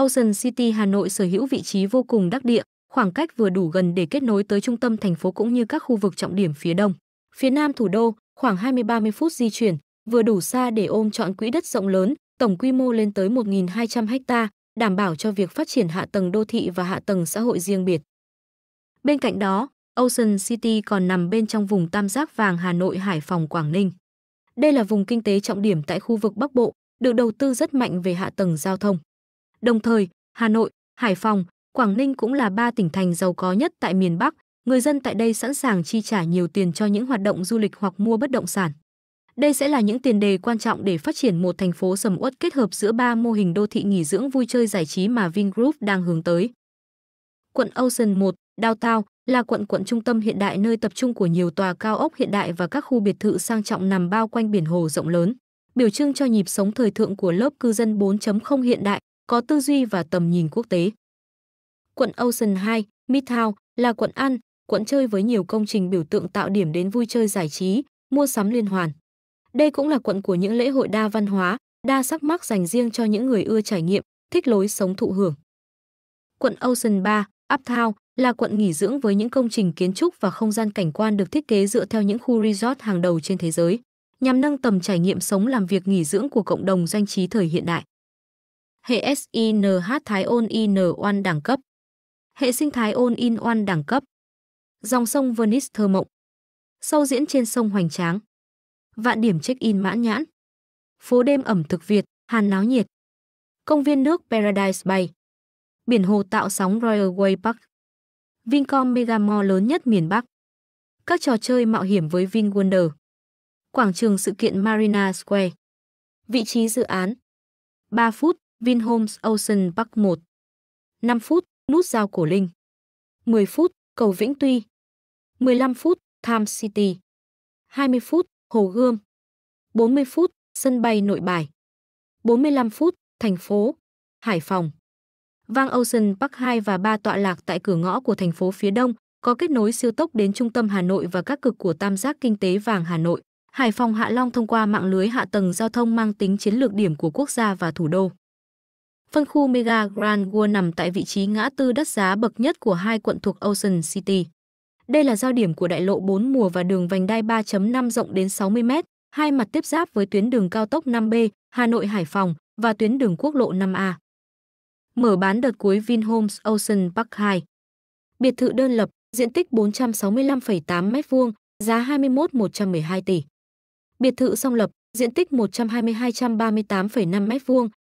Ocean City Hà Nội sở hữu vị trí vô cùng đắc địa, khoảng cách vừa đủ gần để kết nối tới trung tâm thành phố cũng như các khu vực trọng điểm phía đông. Phía nam thủ đô, khoảng 20-30 phút di chuyển, vừa đủ xa để ôm chọn quỹ đất rộng lớn, tổng quy mô lên tới 1.200 ha, đảm bảo cho việc phát triển hạ tầng đô thị và hạ tầng xã hội riêng biệt. Bên cạnh đó, Ocean City còn nằm bên trong vùng tam giác vàng Hà Nội, Hải Phòng, Quảng Ninh. Đây là vùng kinh tế trọng điểm tại khu vực Bắc Bộ, được đầu tư rất mạnh về hạ tầng giao thông. Đồng thời, Hà Nội, Hải Phòng, Quảng Ninh cũng là ba tỉnh thành giàu có nhất tại miền Bắc, người dân tại đây sẵn sàng chi trả nhiều tiền cho những hoạt động du lịch hoặc mua bất động sản. Đây sẽ là những tiền đề quan trọng để phát triển một thành phố sầm uất kết hợp giữa ba mô hình đô thị nghỉ dưỡng vui chơi giải trí mà Vingroup đang hướng tới. Quận Ocean 1, Downtown là quận quận trung tâm hiện đại nơi tập trung của nhiều tòa cao ốc hiện đại và các khu biệt thự sang trọng nằm bao quanh biển hồ rộng lớn, biểu trưng cho nhịp sống thời thượng của lớp cư dân 4.0 hiện đại có tư duy và tầm nhìn quốc tế. Quận Ocean 2, Midtown là quận ăn, quận chơi với nhiều công trình biểu tượng tạo điểm đến vui chơi giải trí, mua sắm liên hoàn. Đây cũng là quận của những lễ hội đa văn hóa, đa sắc mắc dành riêng cho những người ưa trải nghiệm, thích lối sống thụ hưởng. Quận Ocean 3, Uptown là quận nghỉ dưỡng với những công trình kiến trúc và không gian cảnh quan được thiết kế dựa theo những khu resort hàng đầu trên thế giới, nhằm nâng tầm trải nghiệm sống làm việc nghỉ dưỡng của cộng đồng doanh trí thời hiện đại hệ SINH thái ôn in oan đẳng cấp, hệ sinh thái ôn in oan đẳng cấp, dòng sông Venice thơ mộng, sâu diễn trên sông Hoành Tráng, vạn điểm check-in mãn nhãn, phố đêm ẩm thực Việt, hàn náo nhiệt, công viên nước Paradise Bay, biển hồ tạo sóng Royal Way Park, Vincom Megamall lớn nhất miền Bắc, các trò chơi mạo hiểm với vin wonder quảng trường sự kiện Marina Square, vị trí dự án 3 phút Vinhomes Ocean Park 1. 5 phút, nút giao cổ linh. 10 phút, cầu Vĩnh Tuy. 15 phút, Tham City. 20 phút, Hồ Gươm. 40 phút, sân bay Nội Bài. 45 phút, thành phố Hải Phòng. Vang Ocean Park 2 và 3 tọa lạc tại cửa ngõ của thành phố phía đông, có kết nối siêu tốc đến trung tâm Hà Nội và các cực của tam giác kinh tế vàng Hà Nội. Hải Phòng Hạ Long thông qua mạng lưới hạ tầng giao thông mang tính chiến lược điểm của quốc gia và thủ đô. Phân khu Mega Grand World nằm tại vị trí ngã tư đất giá bậc nhất của hai quận thuộc Ocean City. Đây là giao điểm của đại lộ 4 mùa và đường vành đai 3.5 rộng đến 60 m, hai mặt tiếp giáp với tuyến đường cao tốc 5B Hà Nội Hải Phòng và tuyến đường quốc lộ 5A. Mở bán đợt cuối Vinhomes Ocean Park 2. Biệt thự đơn lập, diện tích 465,8 m2, giá 21 112 tỷ. Biệt thự song lập, diện tích 120 238,5 m2,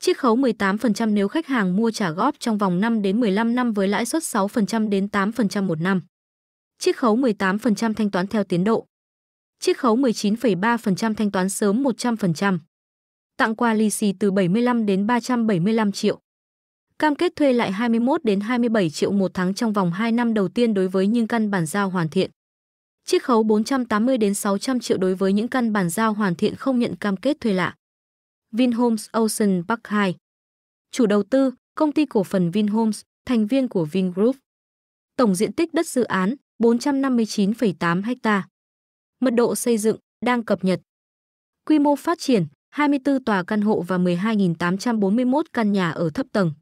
Chiết khấu 18% nếu khách hàng mua trả góp trong vòng 5 đến 15 năm với lãi suất 6% đến 8% một năm. Chiết khấu 18% thanh toán theo tiến độ. Chiết khấu 19,3% thanh toán sớm 100%. Tặng quà lì xì từ 75 đến 375 triệu. Cam kết thuê lại 21 đến 27 triệu một tháng trong vòng 2 năm đầu tiên đối với những căn bản giao hoàn thiện. Chiết khấu 480 đến 600 triệu đối với những căn bản giao hoàn thiện không nhận cam kết thuê lại. Vinhomes Ocean Park 2. Chủ đầu tư, công ty cổ phần Vinhomes, thành viên của Vingroup. Tổng diện tích đất dự án 459,8 ha. Mật độ xây dựng đang cập nhật. Quy mô phát triển 24 tòa căn hộ và 12.841 căn nhà ở thấp tầng.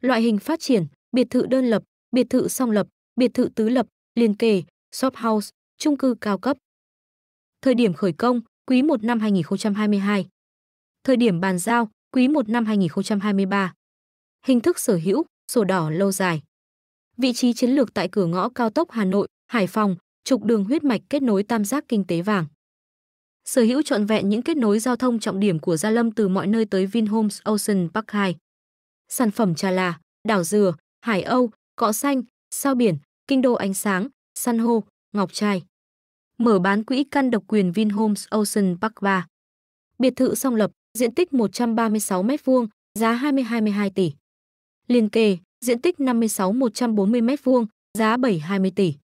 Loại hình phát triển, biệt thự đơn lập, biệt thự song lập, biệt thự tứ lập, liên kề, shop house, chung cư cao cấp. Thời điểm khởi công, quý 1 năm 2022 thời điểm bàn giao quý 1 năm 2023. Hình thức sở hữu, sổ đỏ lâu dài. Vị trí chiến lược tại cửa ngõ cao tốc Hà Nội, Hải Phòng, trục đường huyết mạch kết nối tam giác kinh tế vàng. Sở hữu trọn vẹn những kết nối giao thông trọng điểm của Gia Lâm từ mọi nơi tới Vinhomes Ocean Park 2. Sản phẩm trà là, đảo dừa, hải âu, cọ xanh, sao biển, kinh đô ánh sáng, san hô, ngọc trai. Mở bán quỹ căn độc quyền Vinhomes Ocean Park 3. Biệt thự song lập, diện tích 136 m2, giá 2022 tỷ. Liên kề, diện tích 56 140 m2, giá 720 tỷ.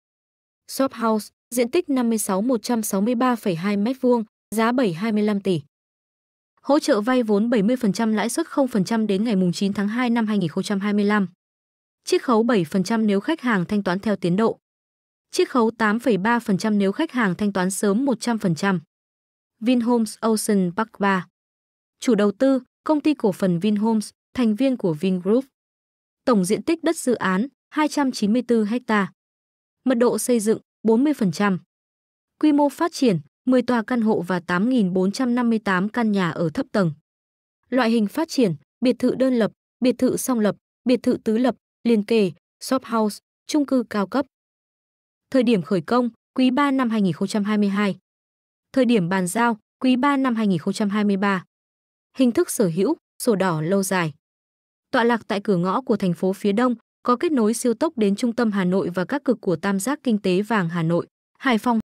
Shop House, diện tích 56 163,2 m2, giá 725 tỷ. Hỗ trợ vay vốn 70% lãi suất 0% đến ngày 9 tháng 2 năm 2025. Chiết khấu 7% nếu khách hàng thanh toán theo tiến độ. Chiết khấu 8,3% nếu khách hàng thanh toán sớm 100%. Vinhomes Ocean Park 3 chủ đầu tư, công ty cổ phần Vinhomes, thành viên của Vingroup. Tổng diện tích đất dự án 294 ha. Mật độ xây dựng 40%. Quy mô phát triển 10 tòa căn hộ và 8.458 căn nhà ở thấp tầng. Loại hình phát triển, biệt thự đơn lập, biệt thự song lập, biệt thự tứ lập, liền kề, shop house, chung cư cao cấp. Thời điểm khởi công, quý 3 năm 2022. Thời điểm bàn giao, quý 3 năm 2023 hình thức sở hữu, sổ đỏ lâu dài. Tọa lạc tại cửa ngõ của thành phố phía Đông, có kết nối siêu tốc đến trung tâm Hà Nội và các cực của tam giác kinh tế vàng Hà Nội, Hải Phòng,